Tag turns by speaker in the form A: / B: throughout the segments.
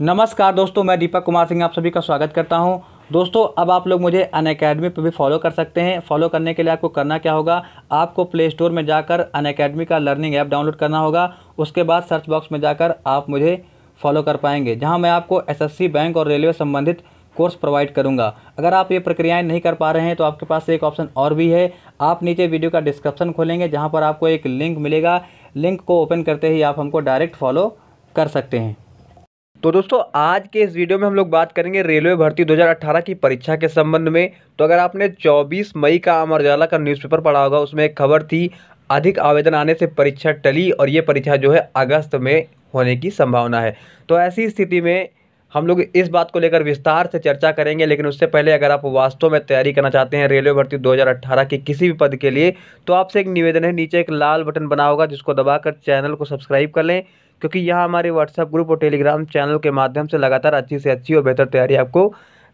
A: नमस्कार दोस्तों मैं दीपक कुमार सिंह आप सभी का स्वागत करता हूं दोस्तों अब आप लोग मुझे अन अकेडमी पर भी फॉलो कर सकते हैं फॉलो करने के लिए आपको करना क्या होगा आपको प्ले स्टोर में जाकर अन अकेडमी का लर्निंग ऐप डाउनलोड करना होगा उसके बाद सर्च बॉक्स में जाकर आप मुझे फॉलो कर पाएंगे जहाँ मैं आपको एस बैंक और रेलवे संबंधित कोर्स प्रोवाइड करूंगा अगर आप ये प्रक्रियाएं नहीं कर पा रहे हैं तो आपके पास एक ऑप्शन और भी है आप नीचे वीडियो का डिस्क्रिप्शन खोलेंगे जहां पर आपको एक लिंक मिलेगा लिंक को ओपन करते ही आप हमको डायरेक्ट फॉलो कर सकते हैं तो दोस्तों आज के इस वीडियो में हम लोग बात करेंगे रेलवे भर्ती 2018 की परीक्षा के संबंध में तो अगर आपने 24 मई का अमर उजाला का न्यूज़पेपर पढ़ा होगा उसमें एक खबर थी अधिक आवेदन आने से परीक्षा टली और ये परीक्षा जो है अगस्त में होने की संभावना है तो ऐसी स्थिति में हम लोग इस बात को लेकर विस्तार से चर्चा करेंगे लेकिन उससे पहले अगर आप वास्तव में तैयारी करना चाहते हैं रेलवे भर्ती 2018 के किसी भी पद के लिए तो आपसे एक निवेदन है नीचे एक लाल बटन बना होगा जिसको दबाकर चैनल को सब्सक्राइब कर लें क्योंकि यह हमारे व्हाट्सएप ग्रुप और टेलीग्राम चैनल के माध्यम से लगातार अच्छी से अच्छी और बेहतर तैयारी आपको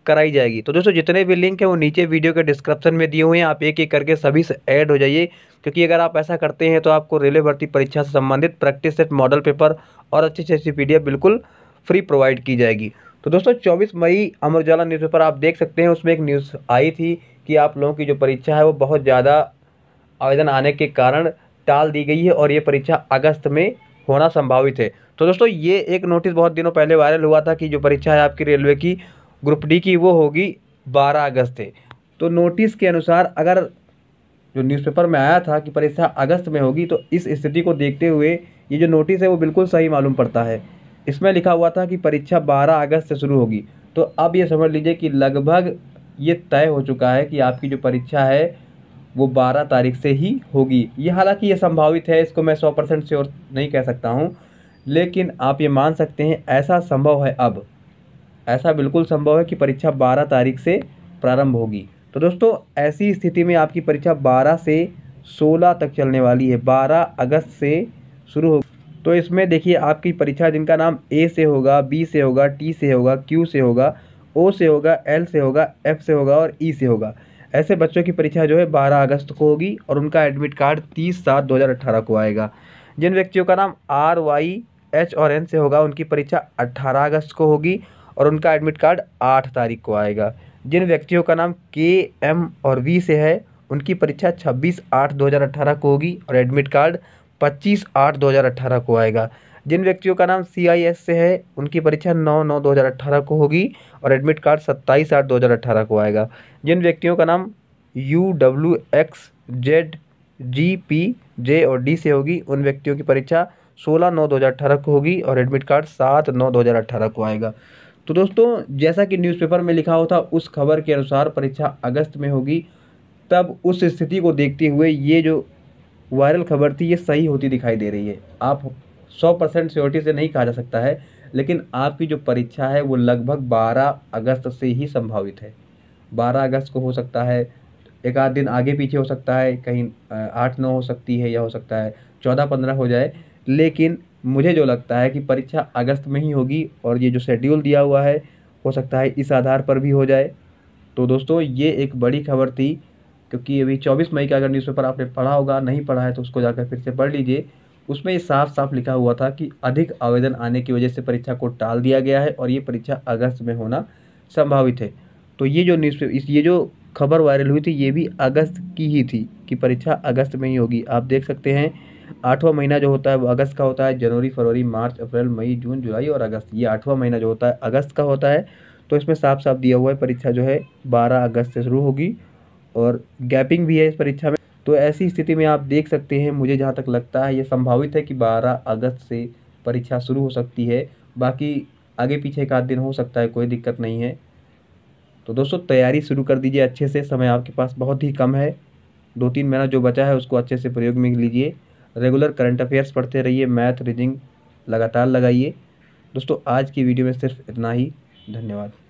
A: कराई जाएगी तो दोस्तों जितने भी लिंक हैं वो नीचे वीडियो के डिस्क्रिप्शन में दिए हुए हैं आप एक एक करके सभी से ऐड हो जाइए क्योंकि अगर आप ऐसा करते हैं तो आपको रेलवे भर्ती परीक्षा से संबंधित प्रैक्टिस सेट मॉडल पेपर और अच्छी से अच्छी पी बिल्कुल फ्री प्रोवाइड की जाएगी तो दोस्तों 24 मई अमर उजाला न्यूज़पेपर आप देख सकते हैं उसमें एक न्यूज़ आई थी कि आप लोगों की जो परीक्षा है वो बहुत ज़्यादा आवेदन आने के कारण टाल दी गई है और ये परीक्षा अगस्त में होना संभावित है तो दोस्तों ये एक नोटिस बहुत दिनों पहले वायरल हुआ था कि जो परीक्षा है आपकी रेलवे की ग्रुप डी की वो होगी बारह अगस्त से तो नोटिस के अनुसार अगर जो न्यूज़पेपर में आया था कि परीक्षा अगस्त में होगी तो इस स्थिति को देखते हुए ये जो नोटिस है वो बिल्कुल सही मालूम पड़ता है इसमें लिखा हुआ था कि परीक्षा 12 अगस्त से शुरू होगी तो अब ये समझ लीजिए कि लगभग ये तय हो चुका है कि आपकी जो परीक्षा है वो 12 तारीख से ही होगी ये हालांकि ये संभावित है इसको मैं 100 परसेंट श्योर नहीं कह सकता हूँ लेकिन आप ये मान सकते हैं ऐसा संभव है अब ऐसा बिल्कुल संभव है कि परीक्षा बारह तारीख से प्रारंभ होगी तो दोस्तों ऐसी स्थिति में आपकी परीक्षा बारह से सोलह तक चलने वाली है बारह अगस्त से शुरू होगी तो इसमें देखिए आपकी परीक्षा जिनका नाम ए से होगा बी से होगा टी से होगा क्यू से होगा ओ से होगा एल से होगा एफ से होगा और ई e से होगा ऐसे बच्चों की परीक्षा जो है बारह अगस्त को होगी और उनका एडमिट कार्ड तीस सात दो हज़ार को आएगा जिन व्यक्तियों का नाम आर वाई एच और एन से होगा उनकी परीक्षा अट्ठारह अगस्त को होगी और उनका एडमिट कार्ड आठ तारीख को आएगा जिन व्यक्तियों का नाम के एम और वी से है उनकी परीक्षा छब्बीस आठ 2018 को होगी और एडमिट कार्ड पच्चीस आठ 2018 को आएगा जिन व्यक्तियों का नाम सी आई एस से है उनकी परीक्षा नौ नौ दो हज़ार अट्ठारह को होगी और एडमिट कार्ड सत्ताईस आठ दो हज़ार अट्ठारह को आएगा जिन व्यक्तियों का नाम U W X Z G P J और डी से होगी उन व्यक्तियों की परीक्षा सोलह नौ दो हज़ार अट्ठारह को होगी और एडमिट कार्ड सात नौ दो हज़ार अट्ठारह को आएगा तो दोस्तों जैसा कि न्यूज़पेपर में लिखा होता उस खबर के अनुसार परीक्षा अगस्त में होगी तब उस स्थिति को देखते हुए ये जो वायरल खबर थी ये सही होती दिखाई दे रही है आप सौ परसेंट स्योरिटी से नहीं कहा जा सकता है लेकिन आपकी जो परीक्षा है वो लगभग बारह अगस्त से ही संभावित है बारह अगस्त को हो सकता है एक आध दिन आगे पीछे हो सकता है कहीं आठ नौ हो सकती है या हो सकता है चौदह पंद्रह हो जाए लेकिन मुझे जो लगता है कि परीक्षा अगस्त में ही होगी और ये जो शेड्यूल दिया हुआ है हो सकता है इस आधार पर भी हो जाए तो दोस्तों ये एक बड़ी खबर थी क्योंकि अभी 24 मई का अगर न्यूज़पेपर आपने पढ़ा होगा नहीं पढ़ा है तो उसको जाकर फिर से पढ़ लीजिए उसमें ये साफ साफ लिखा हुआ था कि अधिक आवेदन आने की वजह से परीक्षा को टाल दिया गया है और ये परीक्षा अगस्त में होना संभावित है तो ये जो न्यूज़ इस ये जो खबर वायरल हुई थी ये भी अगस्त की ही थी कि परीक्षा अगस्त में ही होगी आप देख सकते हैं आठवां महीना जो होता है वो अगस्त का होता है जनवरी फरवरी मार्च अप्रैल मई जून जुलाई और अगस्त ये आठवां महीना जो होता है अगस्त का होता है तो इसमें साफ साफ दिया हुआ है परीक्षा जो है बारह अगस्त से शुरू होगी और गैपिंग भी है इस परीक्षा में तो ऐसी स्थिति में आप देख सकते हैं मुझे जहाँ तक लगता है ये संभावित है कि बारह अगस्त से परीक्षा शुरू हो सकती है बाकी आगे पीछे का आध दिन हो सकता है कोई दिक्कत नहीं है तो दोस्तों तैयारी शुरू कर दीजिए अच्छे से समय आपके पास बहुत ही कम है दो तीन महीना जो बचा है उसको अच्छे से प्रयोग में लीजिए रेगुलर करंट अफेयर्स पढ़ते रहिए मैथ रीजिंग लगातार लगाइए दोस्तों आज की वीडियो में सिर्फ इतना ही धन्यवाद